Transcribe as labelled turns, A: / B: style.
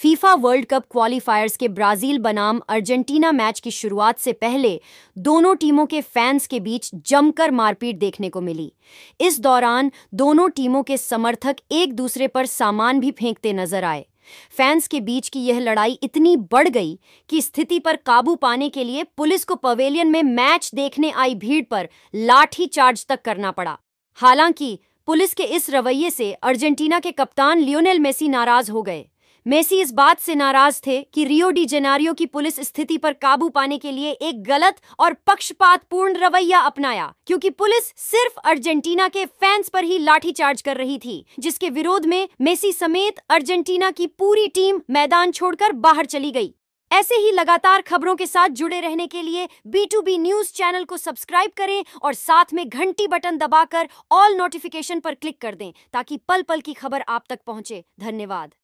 A: FIFA world cup क्वालिफायर्स के Brazil बनाम Argentina match की शुरुआत से पहले दोनों टीमों के फैंस के बीच जमकर मारपीट देखने को मिली इस दौरान दोनों टीमों के समर्थक एक दूसरे पर सामान भी फेंकते नजर आए फैंस के बीच की यह लड़ाई इतनी बढ़ गई कि स्थिति पर काबू पाने के लिए पुलिस को पवेलियन में मैच देखने आई भीड़ पर लाठी चार्ज तक करना पड़ा हालांकि पुलिस के इस रवैये से अर्जेंटीना के कप्तान लियोनेल मेसी नाराज हो गए मेसी इस बात से नाराज थे कि रियो डी जेनारियो की पुलिस स्थिति पर काबू पाने के लिए एक गलत और पक्षपातपूर्ण रवैया अपनाया क्योंकि पुलिस सिर्फ अर्जेंटीना के फैंस पर ही लाठीचार्ज कर रही थी जिसके विरोध में मेसी समेत अर्जेंटीना की पूरी टीम मैदान छोड़कर बाहर चली गई ऐसे ही लगातार खबरों के साथ जुड़े रहने के लिए B to B news channel को सब्सक्राइब करें और साथ में घंटी बटन दबाकर ऑल नोटिफिकेशन पर क्लिक कर दें ताकि पल पल की खबर आप तक पहुंचे धन्यवाद